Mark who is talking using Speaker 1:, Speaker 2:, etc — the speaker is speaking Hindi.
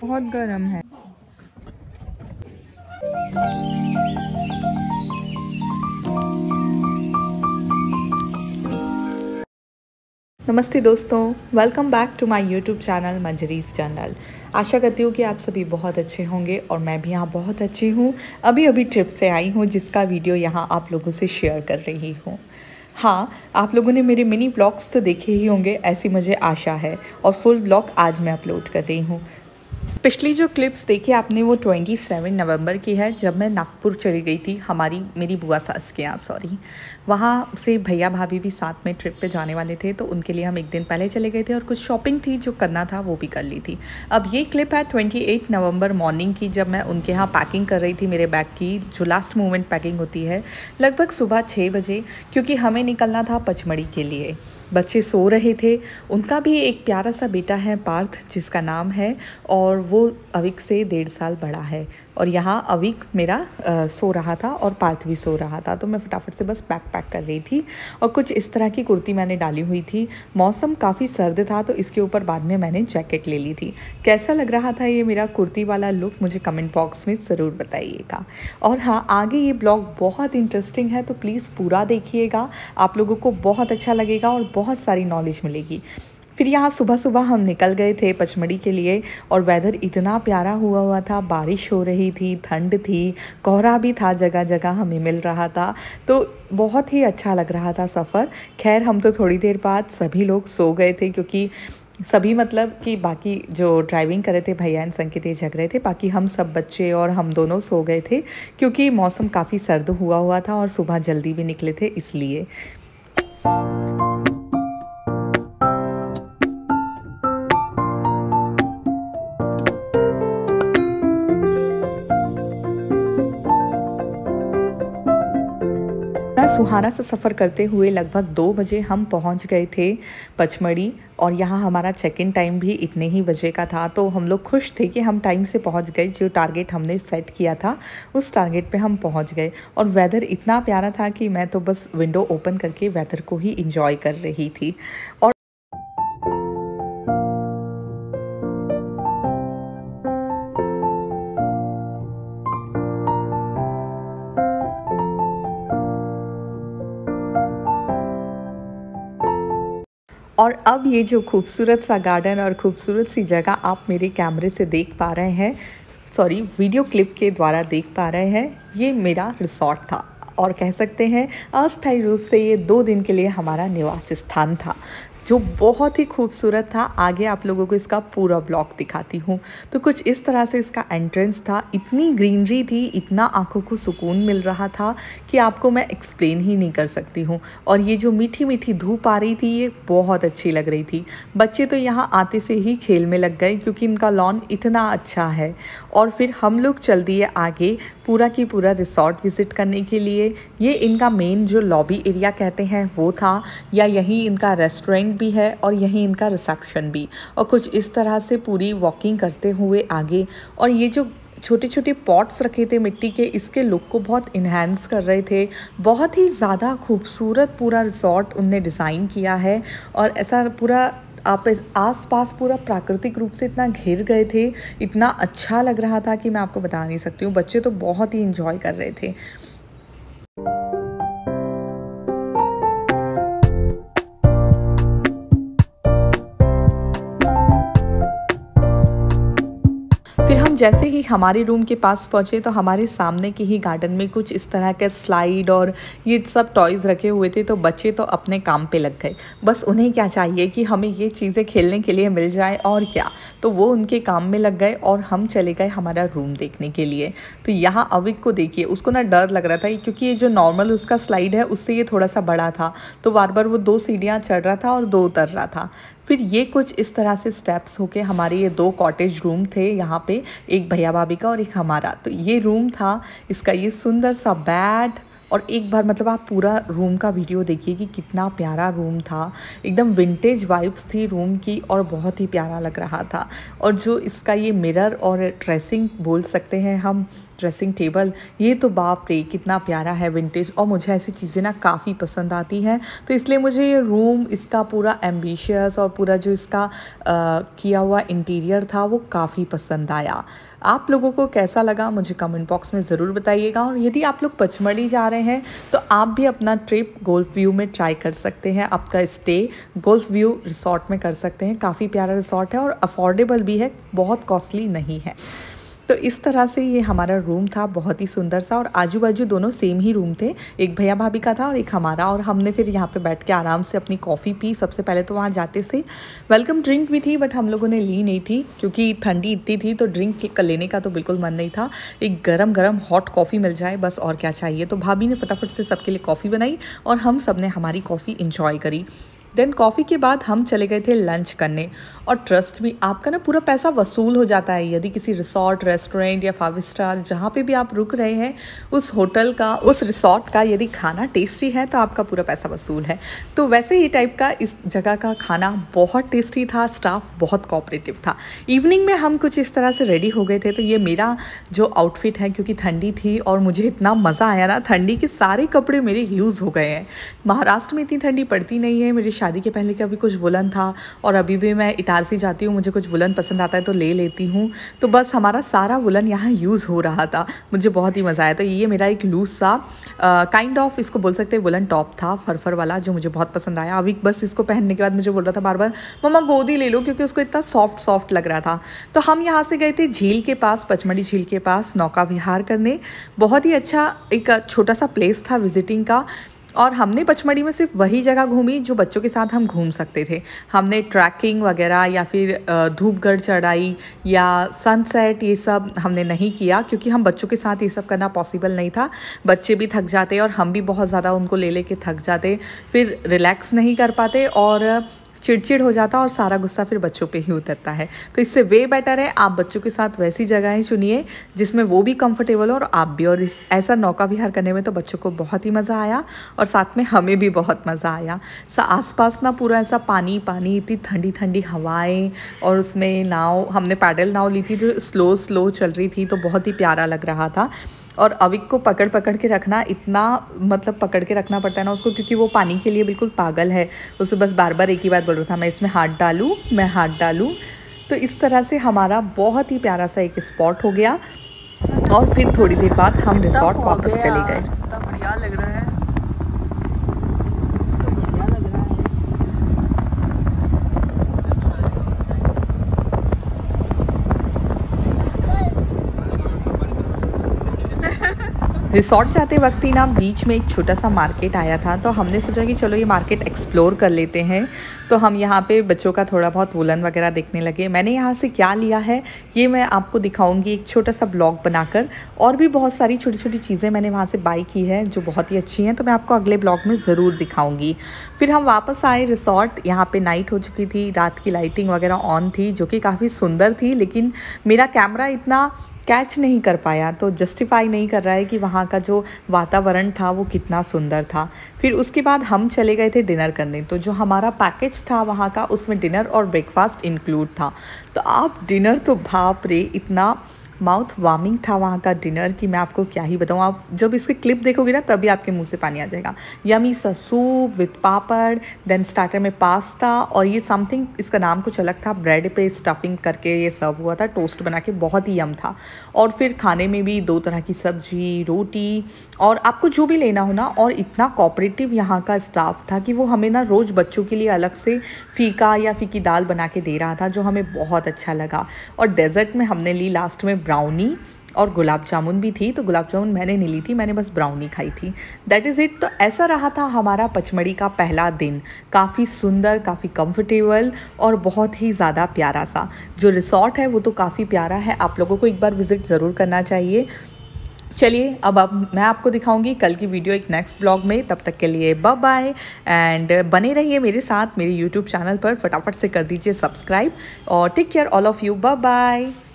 Speaker 1: बहुत गर्म है नमस्ते दोस्तों welcome back to my YouTube channel Manjari's journal आशा करती हूँ कि आप सभी बहुत अच्छे होंगे और मैं भी यहाँ बहुत अच्छी हूँ अभी अभी ट्रिप से आई हूँ जिसका वीडियो यहाँ आप लोगों से शेयर कर रही हूँ हाँ आप लोगों ने मेरे मिनी ब्लॉग्स तो देखे ही होंगे ऐसी मुझे आशा है और फुल ब्लॉग आज मैं अपलोड कर रही हूँ पिछली जो क्लिप्स देखी आपने वो 27 नवंबर की है जब मैं नागपुर चली गई थी हमारी मेरी बुआ सास के यहाँ सॉरी वहाँ से भैया भाभी भी साथ में ट्रिप पे जाने वाले थे तो उनके लिए हम एक दिन पहले चले गए थे और कुछ शॉपिंग थी जो करना था वो भी कर ली थी अब ये क्लिप है 28 नवंबर मॉर्निंग की जब मैं उनके यहाँ पैकिंग कर रही थी मेरे बैग की जो लास्ट मोमेंट पैकिंग होती है लगभग सुबह छः बजे क्योंकि हमें निकलना था पचमढ़ी के लिए बच्चे सो रहे थे उनका भी एक प्यारा सा बेटा है पार्थ जिसका नाम है और वो अविक से डेढ़ साल बड़ा है और यहाँ अविक मेरा आ, सो रहा था और पार्थ भी सो रहा था तो मैं फटाफट से बस पैक पैक कर रही थी और कुछ इस तरह की कुर्ती मैंने डाली हुई थी मौसम काफ़ी सर्द था तो इसके ऊपर बाद में मैंने जैकेट ले ली थी कैसा लग रहा था ये मेरा कुर्ती वाला लुक मुझे कमेंट बॉक्स में ज़रूर बताइएगा और हाँ आगे ये ब्लॉग बहुत इंटरेस्टिंग है तो प्लीज़ पूरा देखिएगा आप लोगों को बहुत अच्छा लगेगा और बहुत सारी नॉलेज मिलेगी फिर यहाँ सुबह सुबह हम निकल गए थे पचमढ़ी के लिए और वेदर इतना प्यारा हुआ हुआ था बारिश हो रही थी ठंड थी कोहरा भी था जगह जगह हमें मिल रहा था तो बहुत ही अच्छा लग रहा था सफ़र खैर हम तो थोड़ी देर बाद सभी लोग सो गए थे क्योंकि सभी मतलब कि बाकी जो ड्राइविंग कर रहे थे भैया एंड संकेत ये जग रहे थे बाकी हम सब बच्चे और हम दोनों सो गए थे क्योंकि मौसम काफ़ी सर्द हुआ हुआ था और सुबह जल्दी भी निकले थे इसलिए है सुहाना से सफ़र करते हुए लगभग दो बजे हम पहुंच गए थे पचमढ़ी और यहाँ हमारा चेक इन टाइम भी इतने ही बजे का था तो हम लोग खुश थे कि हम टाइम से पहुँच गए जो टारगेट हमने सेट किया था उस टारगेट पे हम पहुँच गए और वेदर इतना प्यारा था कि मैं तो बस विंडो ओपन करके वेदर को ही इंजॉय कर रही थी और और अब ये जो खूबसूरत सा गार्डन और खूबसूरत सी जगह आप मेरे कैमरे से देख पा रहे हैं सॉरी वीडियो क्लिप के द्वारा देख पा रहे हैं ये मेरा रिसॉर्ट था और कह सकते हैं अस्थायी रूप से ये दो दिन के लिए हमारा निवास स्थान था जो बहुत ही खूबसूरत था आगे आप लोगों को इसका पूरा ब्लॉक दिखाती हूँ तो कुछ इस तरह से इसका एंट्रेंस था इतनी ग्रीनरी थी इतना आंखों को सुकून मिल रहा था कि आपको मैं एक्सप्लेन ही नहीं कर सकती हूँ और ये जो मीठी मीठी धूप आ रही थी ये बहुत अच्छी लग रही थी बच्चे तो यहाँ आते से ही खेल में लग गए क्योंकि इनका लॉन इतना अच्छा है और फिर हम लोग चल दिए आगे पूरा की पूरा रिसॉर्ट विज़िट करने के लिए ये इनका मेन जो लॉबी एरिया कहते हैं वो था या यहीं इनका रेस्टोरेंट मार्केट भी है और यहीं इनका रिसेप्शन भी और कुछ इस तरह से पूरी वॉकिंग करते हुए आगे और ये जो छोटे छोटे पॉट्स रखे थे मिट्टी के इसके लुक को बहुत इन्हेंस कर रहे थे बहुत ही ज़्यादा खूबसूरत पूरा रिजॉर्ट उनने डिज़ाइन किया है और ऐसा पूरा आप आस पास पूरा प्राकृतिक रूप से इतना घिर गए थे इतना अच्छा लग रहा था कि मैं आपको बता नहीं सकती हूँ बच्चे तो बहुत ही इन्जॉय कर रहे थे जैसे ही हमारे रूम के पास पहुँचे तो हमारे सामने के ही गार्डन में कुछ इस तरह के स्लाइड और ये सब टॉयज़ रखे हुए थे तो बच्चे तो अपने काम पे लग गए बस उन्हें क्या चाहिए कि हमें ये चीज़ें खेलने के लिए मिल जाए और क्या तो वो उनके काम में लग गए और हम चले गए हमारा रूम देखने के लिए तो यहाँ अविक को देखिए उसको ना डर लग रहा था क्योंकि ये जो नॉर्मल उसका स्लाइड है उससे ये थोड़ा सा बड़ा था तो बार बार वो दो सीढ़ियाँ चढ़ रहा था और दो उतर रहा था फिर ये कुछ इस तरह से स्टेप्स होके हमारे ये दो कॉटेज रूम थे यहाँ पे एक भैया भाभी का और एक हमारा तो ये रूम था इसका ये सुंदर सा बेड और एक बार मतलब आप पूरा रूम का वीडियो देखिए कि कितना प्यारा रूम था एकदम विंटेज वाइब्स थी रूम की और बहुत ही प्यारा लग रहा था और जो इसका ये मिरर और ड्रेसिंग बोल सकते हैं हम ड्रेसिंग टेबल ये तो बाप रे कितना प्यारा है विंटेज और मुझे ऐसी चीज़ें ना काफ़ी पसंद आती हैं तो इसलिए मुझे ये रूम इसका पूरा एम्बिशियस और पूरा जो इसका आ, किया हुआ इंटीरियर था वो काफ़ी पसंद आया आप लोगों को कैसा लगा मुझे कमेंट बॉक्स में ज़रूर बताइएगा और यदि आप लोग पचमढ़ी जा रहे हैं तो आप भी अपना ट्रिप गोल्फ व्यू में ट्राई कर सकते हैं आपका स्टे गोल्फ व्यू रिसोर्ट में कर सकते हैं काफ़ी प्यारा रिसोर्ट है और अफोर्डेबल भी है बहुत कॉस्टली नहीं है तो इस तरह से ये हमारा रूम था बहुत ही सुंदर सा और आजू बाजू दोनों सेम ही रूम थे एक भैया भाभी का था और एक हमारा और हमने फिर यहाँ पे बैठ के आराम से अपनी कॉफ़ी पी सबसे पहले तो वहाँ जाते से वेलकम ड्रिंक भी थी बट हम लोगों ने ली नहीं थी क्योंकि ठंडी इतनी थी तो ड्रिंक लेने का तो बिल्कुल मन नहीं था एक गर्म गर्म हॉट कॉफ़ी मिल जाए बस और क्या चाहिए तो भाभी ने फटाफट से सबके लिए कॉफ़ी बनाई और हम सब ने हमारी कॉफ़ी इन्जॉय करी देन कॉफ़ी के बाद हम चले गए थे लंच करने और ट्रस्ट भी आपका ना पूरा पैसा वसूल हो जाता है यदि किसी रिसोर्ट रेस्टोरेंट या फाइव स्टार जहाँ पे भी आप रुक रहे हैं उस होटल का उस रिसोर्ट का यदि खाना टेस्टी है तो आपका पूरा पैसा वसूल है तो वैसे ही टाइप का इस जगह का खाना बहुत टेस्टी था स्टाफ बहुत कॉपरेटिव था इवनिंग में हम कुछ इस तरह से रेडी हो गए थे तो ये मेरा जो आउटफिट है क्योंकि ठंडी थी और मुझे इतना मज़ा आया ना ठंडी के सारे कपड़े मेरे यूज़ हो गए हैं महाराष्ट्र में इतनी ठंडी पड़ती नहीं है मेरे शायद शादी के पहले का कुछ बुलंद था और अभी भी मैं इटारसी जाती हूँ मुझे कुछ बुलंद पसंद आता है तो ले लेती हूँ तो बस हमारा सारा बुलंद यहाँ यूज़ हो रहा था मुझे बहुत ही मज़ा आया तो ये मेरा एक लूज सा काइंड ऑफ इसको बोल सकते बुलंद टॉप था फरफर वाला जो मुझे बहुत पसंद आया अभी बस इसको पहनने के बाद मुझे बोल रहा था बार बार मम्मा गोदी ले लो क्योंकि उसको इतना सॉफ्ट सॉफ्ट लग रहा था तो हम यहाँ से गए थे झील के पास पचमढ़ी झील के पास नौका विहार करने बहुत ही अच्छा एक छोटा सा प्लेस था विजिटिंग का और हमने पचमढ़ी में सिर्फ वही जगह घूमी जो बच्चों के साथ हम घूम सकते थे हमने ट्रैकिंग वगैरह या फिर धूपगढ़ चढ़ाई या सनसेट ये सब हमने नहीं किया क्योंकि हम बच्चों के साथ ये सब करना पॉसिबल नहीं था बच्चे भी थक जाते और हम भी बहुत ज़्यादा उनको ले ले थक जाते फिर रिलैक्स नहीं कर पाते और चिड़चिड़ हो जाता है और सारा गुस्सा फिर बच्चों पे ही उतरता है तो इससे वे बेटर है आप बच्चों के साथ वैसी जगहें चुनिए जिसमें वो भी कंफर्टेबल हो और आप भी और इस ऐसा नौका विहार करने में तो बच्चों को बहुत ही मज़ा आया और साथ में हमें भी बहुत मज़ा आया सा आसपास ना पूरा ऐसा पानी पानी इतनी ठंडी ठंडी हवाएं और उसमें नाव हमने पैडल नाव ली थी जो स्लो स्लो चल रही थी तो बहुत ही प्यारा लग रहा था और अविक को पकड़ पकड़ के रखना इतना मतलब पकड़ के रखना पड़ता है ना उसको क्योंकि वो पानी के लिए बिल्कुल पागल है उसे बस बार बार एक ही बात बोल रहा था मैं इसमें हाथ डालूँ मैं हाथ डालूँ तो इस तरह से हमारा बहुत ही प्यारा सा एक स्पॉट हो गया और फिर थोड़ी देर बाद हम रिसोर्ट वापस चले गए रिसोर्ट जाते वक्त ही ना बीच में एक छोटा सा मार्केट आया था तो हमने सोचा कि चलो ये मार्केट एक्सप्लोर कर लेते हैं तो हम यहाँ पे बच्चों का थोड़ा बहुत वुलन वगैरह देखने लगे मैंने यहाँ से क्या लिया है ये मैं आपको दिखाऊंगी एक छोटा सा ब्लॉग बनाकर और भी बहुत सारी छोटी छोटी चीज़ें मैंने वहाँ से बाई की है जो बहुत ही अच्छी हैं तो मैं आपको अगले ब्लॉग में ज़रूर दिखाऊँगी फिर हम वापस आए रिसोर्ट यहाँ पर नाइट हो चुकी थी रात की लाइटिंग वगैरह ऑन थी जो कि काफ़ी सुंदर थी लेकिन मेरा कैमरा इतना कैच नहीं कर पाया तो जस्टिफाई नहीं कर रहा है कि वहाँ का जो वातावरण था वो कितना सुंदर था फिर उसके बाद हम चले गए थे डिनर करने तो जो हमारा पैकेज था वहाँ का उसमें डिनर और ब्रेकफास्ट इंक्लूड था तो आप डिनर तो भाप रे इतना माउथ वार्मिंग था वहाँ का डिनर कि मैं आपको क्या ही बताऊँ आप जब इसके क्लिप देखोगे ना तभी आपके मुंह से पानी आ जाएगा यमी सा soup with papad then starter में पास्ता और ये समथिंग इसका नाम कुछ अलग था ब्रेड पे स्टफिंग करके ये सर्व हुआ था टोस्ट बना के बहुत ही यम था और फिर खाने में भी दो तरह की सब्जी रोटी और आपको जो भी लेना हो ना और इतना कॉपरेटिव यहाँ का स्टाफ था कि वो हमें ना रोज़ बच्चों के लिए अलग से फीका या फीकी दाल बना के दे रहा था जो हमें बहुत अच्छा लगा और डेजर्ट में हमने ली लास्ट में ब्राउनी और गुलाब जामुन भी थी तो गुलाब जामुन मैंने नहीं ली थी मैंने बस ब्राउनी खाई थी दैट इज़ इट तो ऐसा रहा था हमारा पचमढ़ी का पहला दिन काफ़ी सुंदर काफ़ी कंफर्टेबल और बहुत ही ज़्यादा प्यारा सा जो रिसोर्ट है वो तो काफ़ी प्यारा है आप लोगों को एक बार विज़िट ज़रूर करना चाहिए चलिए अब अब मैं आपको दिखाऊंगी कल की वीडियो एक नेक्स्ट ब्लॉग में तब तक के लिए बाय बाय एंड बने रहिए मेरे साथ मेरे यूट्यूब चैनल पर फटाफट से कर दीजिए सब्सक्राइब और take care all of you bye bye